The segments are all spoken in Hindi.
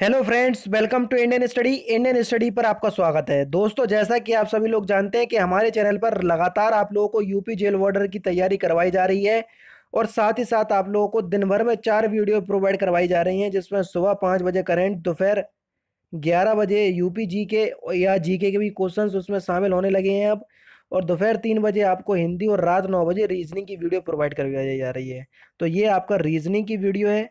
hello friends welcome to Indian study Indian study पर आपका स्वागत है दोस्तों जैसा कि आप सभी लोग जानते हैं कि हमारे चैनल पर लगातार आप लोगों को यूपी जेल वार्डर की तैयारी करवाई जा रही है और साथ ही साथ आप लोगों को दिन भर में चार वीडियो प्रोवाइड करवाई जा रही हैं जिसमें सुबह पाँच बजे करेंट दोपहर ग्यारह बजे यू जी के या जी के भी क्वेश्चन उसमें शामिल होने लगे हैं अब और दोपहर तीन बजे आपको हिंदी और रात नौ बजे रीजनिंग की वीडियो प्रोवाइड करवाई जा रही है तो ये आपका रीजनिंग की वीडियो है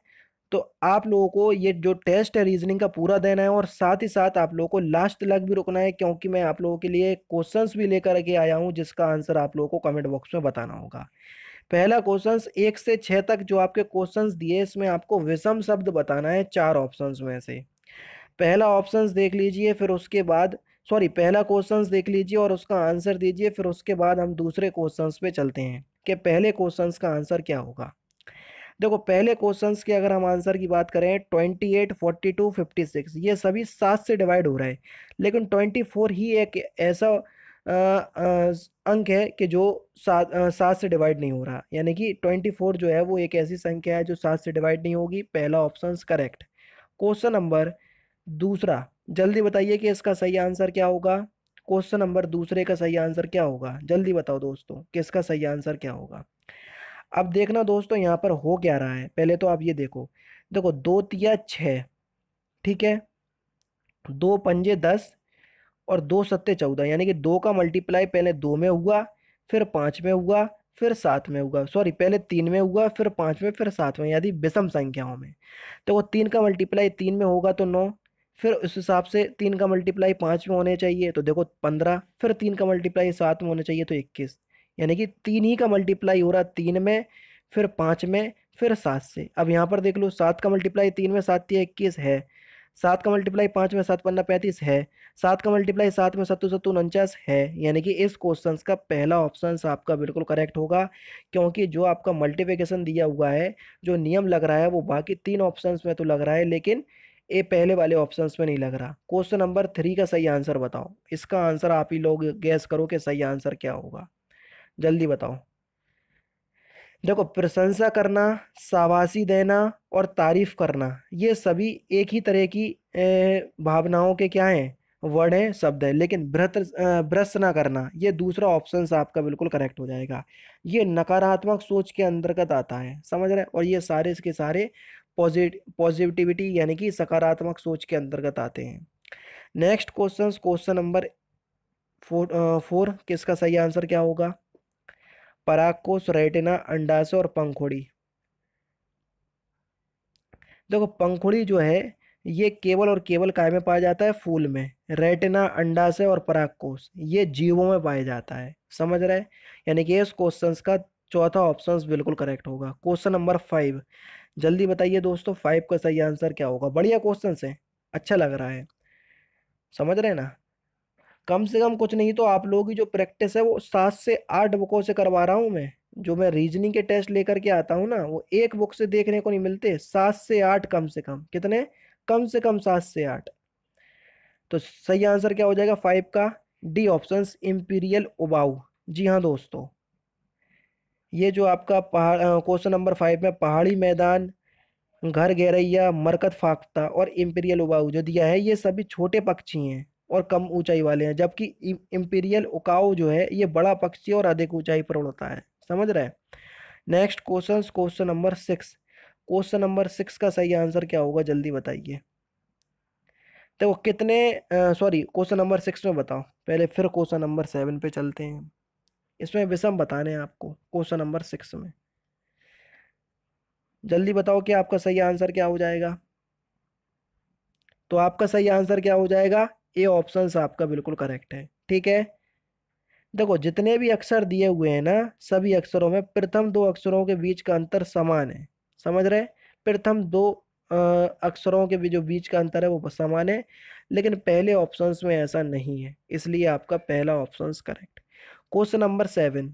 तो आप लोगों को ये जो टेस्ट है रीजनिंग का पूरा देना है और साथ ही साथ आप लोगों को लास्ट तक भी रुकना है क्योंकि मैं आप लोगों के लिए क्वेश्चंस भी लेकर के आया हूँ जिसका आंसर आप लोगों को कमेंट बॉक्स में बताना होगा पहला क्वेश्चंस एक से छः तक जो आपके क्वेश्चंस दिए इसमें आपको विषम शब्द बताना है चार ऑप्शंस में से पहला ऑप्शंस देख लीजिए फिर उसके बाद सॉरी पहला क्वेश्चंस देख लीजिए और उसका आंसर दीजिए फिर उसके बाद हम दूसरे क्वेश्चंस पे चलते हैं कि पहले क्वेश्चंस का आंसर क्या होगा देखो पहले क्वेश्चंस के अगर हम आंसर की बात करें twenty eight forty two fifty six ये सभी सात से डिवाइड हो रहा है लेकिन ट्वेंटी फोर ही एक ऐसा अंक है कि जो सात सात से डिवाइड नहीं हो रहा यानी कि ट्वेंटी फोर जो है वो एक ऐसी संख्या है जो सात से डिवाइड नहीं होगी पहला ऑप्शन करेक्ट क्वेश्चन नंबर दूसरा जल्दी बताइए कि इसका सही आंसर क्या होगा क्वेश्चन नंबर दूसरे का सही आंसर क्या होगा जल्दी बताओ दोस्तों किसका सही आंसर क्या होगा अब देखना दोस्तों यहाँ पर हो क्या रहा है पहले तो आप ये देखो देखो दो तिया छः ठीक है दो पंजे दस और दो सत्ते चौदह यानी कि दो का मल्टीप्लाई पहले दो में हुआ फिर पाँच में हुआ फिर सात में हुआ सॉरी पहले तीन में हुआ फिर पाँच में फिर सात में यानी विषम संख्याओं में तो वो तीन का मल्टीप्लाई तीन में होगा तो नौ फिर उस हिसाब से तीन का मल्टीप्लाई पाँच में होने चाहिए तो देखो पंद्रह फिर तीन का मल्टीप्लाई सात में होने चाहिए तो इक्कीस यानी कि तीन ही का मल्टीप्लाई हो रहा तीन में फिर पाँच में फिर सात से अब यहाँ पर देख लो सात का मल्टीप्लाई तीन में सात या इक्कीस है सात का मल्टीप्लाई पाँच में सात पन्ना पैंतीस है सात का मल्टीप्लाई सात में सत्तू सत्तू उनचास है यानी कि इस क्वेश्चन का पहला ऑप्शन आपका बिल्कुल करेक्ट होगा क्योंकि जो आपका मल्टीप्लिकेशन दिया हुआ है जो नियम लग रहा है वो बाकी तीन ऑप्शन में तो लग रहा है लेकिन ये पहले वाले ऑप्शन में नहीं लग रहा क्वेश्चन नंबर थ्री का सही आंसर बताओ इसका आंसर आप ही लोग गैस करो कि सही आंसर क्या होगा जल्दी बताओ देखो प्रशंसा करना शाबाशी देना और तारीफ़ करना ये सभी एक ही तरह की भावनाओं के क्या हैं वर्ड हैं शब्द हैं लेकिन भ्रत भ्रष्ट ना करना ये दूसरा ऑप्शन आपका बिल्कुल करेक्ट हो जाएगा ये नकारात्मक सोच के अंतर्गत आता है समझ रहे हैं और ये सारे इसके सारे पॉजिट पॉजिटिविटी यानी कि सकारात्मक सोच के अंतर्गत आते हैं next question question number four four किसका सही आंसर क्या होगा पराकोश रेटिना अंडाशय और पंखुड़ी देखो पंखुड़ी जो है ये केवल और केवल काय में पाया जाता है फूल में रेटिना अंडाशय और परागकोश ये जीवों में पाया जाता है समझ रहे यानी कि इस क्वेश्चन का चौथा ऑप्शन बिल्कुल करेक्ट होगा क्वेश्चन नंबर फाइव जल्दी बताइए दोस्तों फाइव का सही आंसर क्या होगा बढ़िया क्वेश्चन है अच्छा लग रहा है समझ रहे ना कम से कम कुछ नहीं तो आप लोगों की जो प्रैक्टिस है वो सात से आठ बुकों से करवा रहा हूँ मैं जो मैं रीजनिंग के टेस्ट लेकर के आता हूँ ना वो एक बुक से देखने को नहीं मिलते सात से आठ कम से कम कितने कम से कम सात से आठ तो सही आंसर क्या हो जाएगा फाइव का डी ऑप्शन इम्पीरियल उबाऊ जी हाँ दोस्तों ये जो आपका पहाड़ क्वेश्चन नंबर फाइव में पहाड़ी मैदान घर गहरैया मरकत फाकता और इम्पीरियल उबाऊ जो दिया है ये सभी छोटे पक्षी हैं और कम ऊंचाई वाले हैं जबकि इम्पीरियल उकाओ जो है ये बड़ा पक्षी और अधिक ऊंचाई पर उड़ता है समझ रहे हैं next question question number six question number six का सही आंसर क्या होगा जल्दी बताइए देखो तो कितने सॉरी क्वेश्चन नंबर सिक्स में बताओ पहले फिर क्वेश्चन नंबर सेवन पे चलते हैं इसमें विषम बताने हैं आपको क्वेश्चन नंबर सिक्स में जल्दी बताओ कि आपका सही आंसर क्या हो जाएगा तो आपका सही आंसर क्या हो जाएगा ये ऑप्शन आपका बिल्कुल करेक्ट है ठीक है देखो जितने भी अक्षर दिए हुए हैं ना सभी अक्षरों में प्रथम दो अक्षरों के बीच का अंतर समान है समझ रहे प्रथम दो अक्षरों के जो बीच का अंतर है वो समान है लेकिन पहले ऑप्शंस में ऐसा नहीं है इसलिए आपका पहला options correct question number seven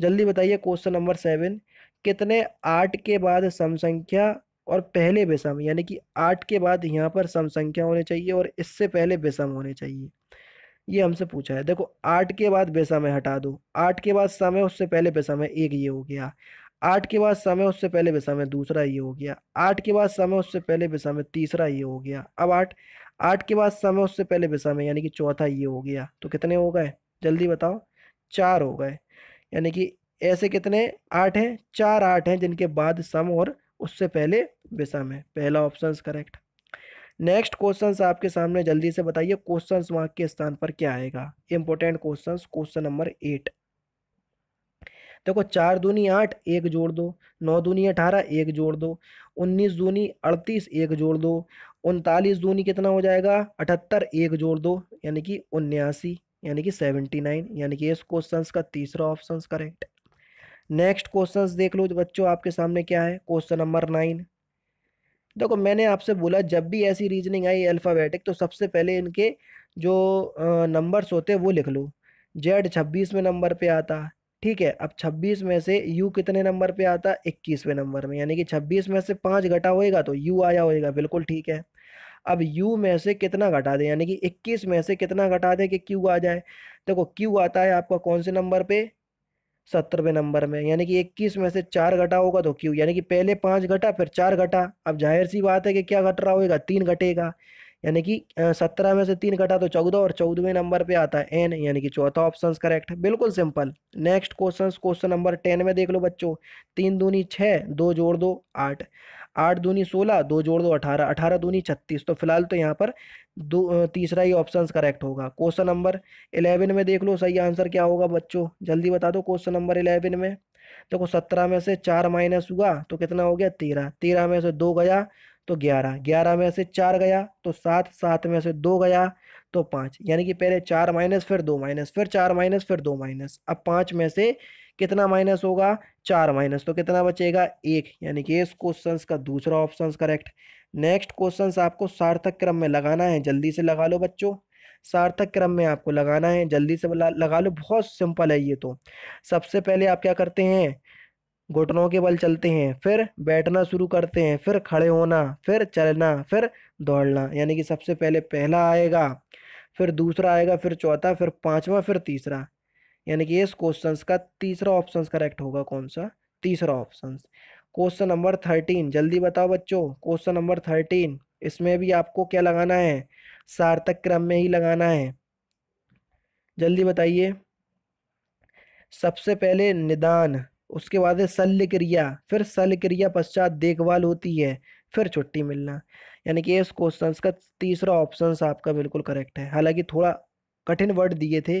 जल्दी बताइए क्वेश्चन नंबर सेवन कितने आठ के बाद समसंख्या और पहले विषम यानी कि आठ के बाद यहाँ पर सम संख्या होने चाहिए और इससे पहले बेसम होने चाहिए ये हमसे पूछा है देखो आठ के बाद विषम है हटा दो आठ के बाद समय उससे पहले विषम है एक ये हो गया आठ के बाद समय उससे पहले विषम है दूसरा ये हो गया आठ के बाद समय उससे पहले विषम है तीसरा ये हो गया अब आठ आठ के बाद समय उससे पहले विषम है यानी कि चौथा ये हो गया तो कितने हो गए जल्दी बताओ चार हो गए यानी कि ऐसे कितने आठ हैं चार आठ हैं जिनके बाद सम और उससे पहले विषम है पहला ऑप्शन करेक्ट नेक्स्ट क्वेश्चन आपके सामने जल्दी से बताइए क्वेश्चन मार्क के स्थान पर क्या आएगा important question question number eight देखो चार दूनी आठ एक जोड़ दो नौ दूनी अठारह एक जोड़ दो उन्नीस दूनी अड़तीस एक जोड़ दो उनतालीस दूनी कितना हो जाएगा अठहत्तर एक जोड़ दो यानी कि उन्यासी यानी कि सेवेंटी नाइन यानी कि इस क्वेश्चन का तीसरा ऑप्शन करेक्ट नेक्स्ट क्वेश्चन देख लो बच्चों आपके सामने क्या है क्वेश्चन नंबर नाइन देखो मैंने आपसे बोला जब भी ऐसी रीजनिंग आई अल्फ़ाबेटिक तो सबसे पहले इनके जो नंबर्स होते हैं वो लिख लो जेड छब्बीसवें नंबर पे आता ठीक है अब छब्बीस में से यू कितने नंबर पे आता इक्कीसवें नंबर में यानी कि छब्बीस में से पाँच घटा होएगा तो यू आया होएगा बिल्कुल ठीक है अब यू में से कितना घटा दें यानी कि इक्कीस में से कितना घटा दें कि क्यू आ जाए देखो क्यू आता है आपका कौन से नंबर पर सत्तरवें नंबर में यानी कि इक्कीस में से चार घटा होगा तो क्यू यानी कि पहले पाँच घटा फिर चार घटा अब जाहिर सी बात है कि क्या घट रहा होगा तीन घटेगा यानी कि सत्रह में से तीन घटा तो चौदह और चौदहवें नंबर पे आता है एन यानी कि चौथा ऑप्शन करेक्ट है बिल्कुल simple next question question number ten में देख लो बच्चों तीन दूनी छः दो जोड़ दो आठ आठ दूनी सोलह दो जोड़ दो अठारह अठारह दूनी छत्तीस तो फिलहाल तो यहाँ पर दो तीसरा ही ऑप्शन करेक्ट होगा क्वेश्चन नंबर इलेवन में देख लो सही आंसर क्या होगा बच्चों जल्दी बता दो क्वेश्चन नंबर इलेवन में देखो तो सत्रह में से चार माइनस हुआ तो कितना हो गया तेरह तेरह में से दो गया तो ग्यारह ग्यारह में से चार गया तो सात सात में से दो गया तो पाँच यानी कि पहले चार माइनस फिर दो माइनस फिर चार माइनस फिर दो माइनस अब पाँच में से कितना माइनस होगा चार माइनस तो कितना बचेगा एक यानी कि इस क्वेश्चन का दूसरा ऑप्शन करेक्ट नेक्स्ट क्वेश्चन आपको सार्थक क्रम में लगाना है जल्दी से लगा लो बच्चों सार्थक क्रम में आपको लगाना है जल्दी से लगा लो बहुत सिंपल है ये तो सबसे पहले आप क्या करते हैं घुटनों के बल चलते हैं फिर बैठना शुरू करते हैं फिर खड़े होना फिर चलना फिर दौड़ना यानी कि सबसे पहले पहला आएगा फिर दूसरा आएगा फिर चौथा फिर पांचवा फिर तीसरा यानी कि इस क्वेश्चन का तीसरा ऑप्शन करेक्ट होगा कौन सा तीसरा ऑप्शन क्वेश्चन नंबर थर्टीन जल्दी बताओ बच्चों क्वेश्चन नंबर थर्टीन इसमें भी आपको क्या लगाना है सार्थक क्रम में ही लगाना है जल्दी बताइए सबसे पहले निदान उसके बाद है शल्य क्रिया फिर शल्य क्रिया पश्चात देखभाल होती है फिर छुट्टी मिलना यानी कि इस क्वेश्चन का तीसरा ऑप्शन आपका बिल्कुल करेक्ट है हालांकि थोड़ा कठिन वर्ड दिए थे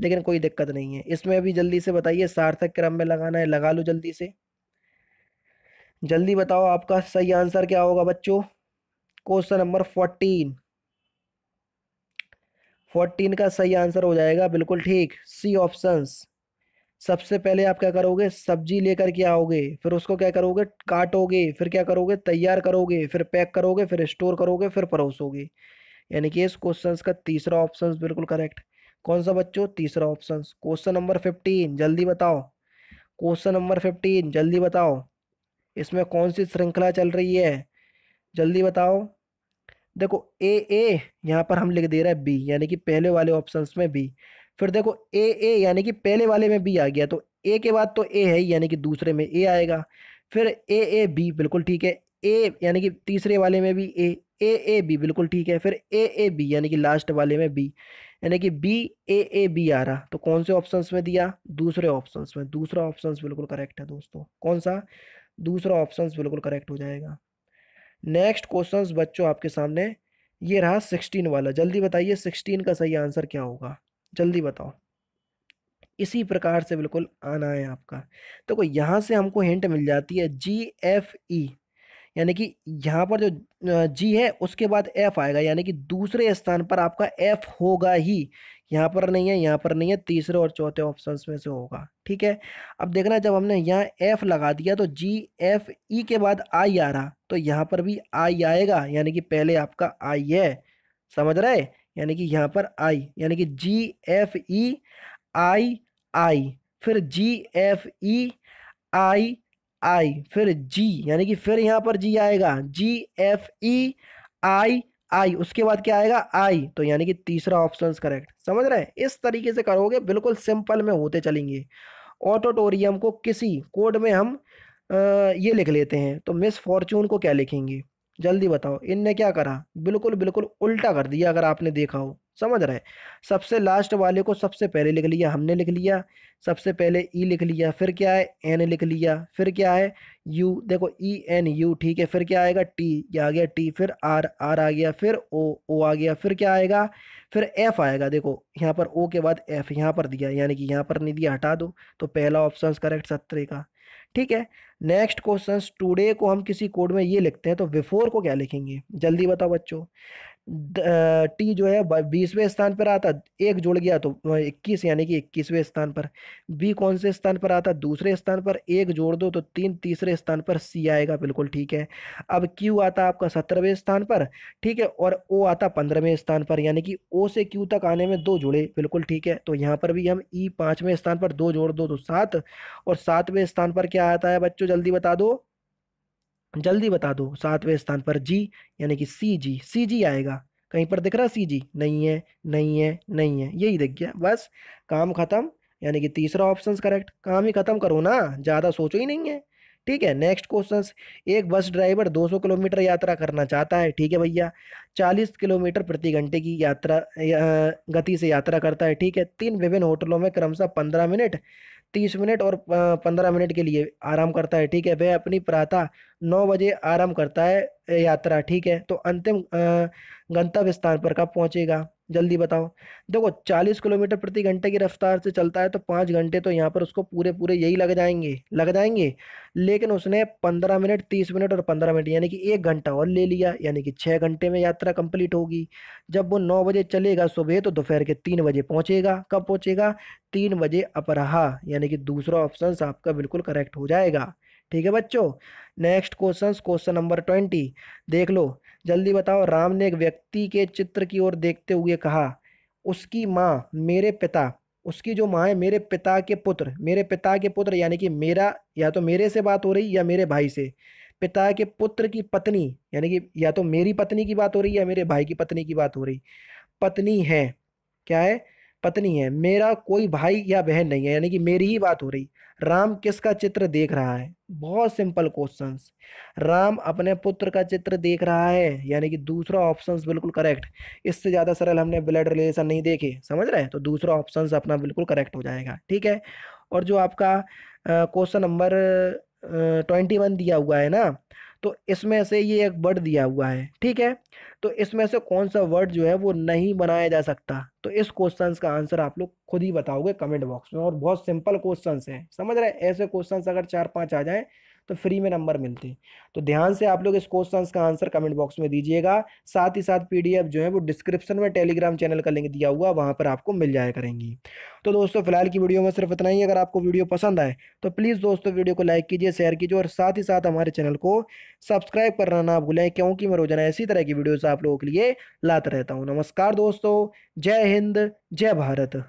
लेकिन कोई दिक्कत नहीं है इसमें अभी जल्दी से बताइए सार्थक क्रम में लगाना है लगा लो जल्दी से जल्दी बताओ आपका सही आंसर क्या होगा बच्चों क्वेश्चन नंबर फोर्टीन फोर्टीन का सही आंसर हो जाएगा बिल्कुल ठीक सी ऑप्शंस सबसे पहले आप क्या करोगे सब्जी लेकर के आओगे फिर उसको क्या करोगे काटोगे फिर क्या करोगे तैयार करोगे फिर पैक करोगे फिर स्टोर करोगे फिर परोसोगे यानी कि इस क्वेश्चन का तीसरा ऑप्शन बिल्कुल करेक्ट कौन सा बच्चों तीसरा ऑप्शन क्वेश्चन नंबर फिफ्टीन जल्दी बताओ क्वेश्चन नंबर फिफ्टीन जल्दी बताओ इसमें कौन सी श्रृंखला चल रही है जल्दी बताओ देखो ए ए यहाँ पर हम लिख दे रहे हैं बी यानी कि पहले वाले ऑप्शन में बी फिर देखो ए ए यानी कि पहले वाले में बी आ गया तो ए के बाद तो ए है यानी कि दूसरे में ए आएगा फिर ए ए बी बिल्कुल ठीक है ए यानी कि तीसरे वाले में भी ए ए ए बी बिल्कुल ठीक है फिर ए ए बी यानी कि लास्ट वाले में बी यानी कि बी ए ए बी आ रहा तो कौन से ऑप्शंस में दिया दूसरे ऑप्शंस में दूसरा ऑप्शंस बिल्कुल करेक्ट है दोस्तों कौन सा दूसरा ऑप्शंस बिल्कुल करेक्ट हो जाएगा नेक्स्ट क्वेश्चंस बच्चों आपके सामने ये रहा सिक्सटीन वाला जल्दी बताइए सिक्सटीन का सही आंसर क्या होगा जल्दी बताओ इसी प्रकार से बिल्कुल आना है आपका देखो तो यहाँ से हमको हिंट मिल जाती है जी एफ ई यानी कि यहाँ पर जो जी है उसके बाद एफ आएगा यानी कि दूसरे स्थान पर आपका एफ होगा ही यहाँ पर नहीं है यहाँ पर नहीं है तीसरे और चौथे ऑप्शंस में से होगा ठीक है अब देखना जब हमने यहाँ एफ लगा दिया तो जी एफ ई के बाद आई आ रहा तो यहाँ पर भी आई आएगा यानी कि पहले आपका आई है समझ रहे यानी कि यहाँ पर आई यानी कि जी एफ ई आई आई फिर जी एफ ई आई आई e फिर जी यानी कि फिर यहाँ पर जी आएगा जी एफ ई आई आई उसके बाद क्या आएगा आई तो यानी कि तीसरा ऑप्शन करेक्ट समझ रहे हैं इस तरीके से करोगे बिल्कुल सिंपल में होते चलेंगे ऑटोटोरियम को किसी कोड में हम आ, ये लिख लेते हैं तो मिस फॉर्चून को क्या लिखेंगे जल्दी बताओ इनने क्या करा बिल्कुल बिल्कुल उल्टा कर दिया अगर आपने देखा हो समझ रहे हैं सबसे लास्ट वाले को सबसे पहले लिख लिया हमने लिख लिया सबसे पहले ई e लिख लिया फिर क्या है एन लिख लिया फिर क्या है यू देखो ई एन यू ठीक है फिर क्या आएगा टी ये आ गया टी फिर आर आर आ गया फिर ओ ओ आ गया फिर क्या आएगा फिर एफ आएगा देखो यहाँ पर ओ के बाद एफ यहाँ पर दिया यानी कि यहाँ पर नहीं दिया हटा दो तो पहला ऑप्शन करेक्ट सत्रह का ठीक है नेक्स्ट क्वेश्चन टूडे को हम किसी कोड में ये लिखते हैं तो बिफोर को क्या लिखेंगे जल्दी बताओ बच्चों टी जो है बीसवें स्थान पर आता एक जुड़ गया तो इक्कीस यानी कि इक्कीसवें स्थान पर बी कौन से स्थान पर आता दूसरे स्थान पर एक जोड़ दो तो तीन तीसरे स्थान पर सी आएगा बिल्कुल ठीक है अब क्यू आता आपका सत्रहवें स्थान पर ठीक है और ओ आता पंद्रहवें स्थान पर यानी कि ओ से क्यू तक आने में दो जुड़े बिल्कुल ठीक है तो यहाँ पर भी हम ई पाँचवें स्थान पर दो जोड़ दो तो सात और सातवें स्थान पर क्या आता है बच्चों जल्दी बता दो जल्दी बता दो सातवें स्थान पर जी यानी कि सी जी सी जी आएगा कहीं पर दिख रहा सी जी नहीं है नहीं है नहीं है यही दिख गया बस काम ख़त्म यानी कि तीसरा ऑप्शन करेक्ट काम ही ख़त्म करो ना ज़्यादा सोचो ही नहीं है ठीक है नेक्स्ट क्वेश्चन एक बस ड्राइवर 200 किलोमीटर यात्रा करना चाहता है ठीक है भैया 40 किलोमीटर प्रति घंटे की यात्रा या, गति से यात्रा करता है ठीक है तीन विभिन्न होटलों में क्रमशः 15 मिनट तीस मिनट और पंद्रह मिनट के लिए आराम करता है ठीक है वह अपनी प्रातः नौ बजे आराम करता है यात्रा ठीक है तो अंतिम गंतव्य स्थान पर कब पहुँचेगा जल्दी बताओ देखो 40 किलोमीटर प्रति घंटे की रफ्तार से चलता है तो पाँच घंटे तो यहाँ पर उसको पूरे पूरे यही लग जाएंगे लग जाएंगे लेकिन उसने 15 मिनट 30 मिनट और 15 मिनट यानी कि एक घंटा और ले लिया यानी कि छः घंटे में यात्रा कंप्लीट होगी जब वो नौ बजे चलेगा सुबह तो दोपहर के तीन बजे पहुँचेगा कब पहुँचेगा तीन बजे अपराहा यानी कि दूसरा ऑप्शन आपका बिल्कुल करेक्ट हो जाएगा ठीक है बच्चों next question question number twenty देख लो जल्दी बताओ राम ने एक व्यक्ति के चित्र की ओर देखते हुए कहा उसकी माँ मेरे पिता उसकी जो माँ है मेरे पिता के पुत्र मेरे पिता के पुत्र यानी कि मेरा या तो मेरे से बात हो रही या मेरे भाई से पिता के पुत्र की पत्नी यानी कि या तो मेरी पत्नी की बात हो रही या मेरे भाई की पत्नी की बात हो रही पत्नी है क्या है पत्नी है मेरा कोई भाई या बहन नहीं है यानी कि मेरी ही बात हो रही राम किसका चित्र देख रहा है बहुत सिंपल क्वेश्चन राम अपने पुत्र का चित्र देख रहा है यानी कि दूसरा ऑप्शन बिल्कुल करेक्ट इससे ज़्यादा सरल हमने ब्लड रिलेशन नहीं देखे समझ रहे हैं तो दूसरा ऑप्शन अपना बिल्कुल करेक्ट हो जाएगा ठीक है और जो आपका क्वेश्चन नंबर ट्वेंटी वन दिया हुआ है ना तो इसमें से ये एक वर्ड दिया हुआ है ठीक है तो इसमें से कौन सा वर्ड जो है वो नहीं बनाया जा सकता तो इस क्वेश्चन का आंसर आप लोग खुद ही बताओगे कमेंट बॉक्स में और बहुत सिंपल क्वेश्चन हैं समझ रहे ऐसे क्वेश्चन अगर चार पाँच आ जाएँ तो फ्री में नंबर मिलते तो ध्यान से आप लोग इस क्वेश्चन का आंसर कमेंट बॉक्स में दीजिएगा साथ ही साथ पीडीएफ जो है वो डिस्क्रिप्शन में टेलीग्राम चैनल का लिंक दिया हुआ वहाँ पर आपको मिल जाया करेंगी तो दोस्तों फिलहाल की वीडियो में सिर्फ इतना ही अगर आपको वीडियो पसंद आए तो प्लीज़ दोस्तों वीडियो को लाइक कीजिए शेयर कीजिए और साथ ही साथ हमारे चैनल को सब्सक्राइब करना ना भूलें क्योंकि मैं रोजाना इसी तरह की वीडियोज़ आप लोगों के लिए लाता रहता हूँ नमस्कार दोस्तों जय हिंद जय भारत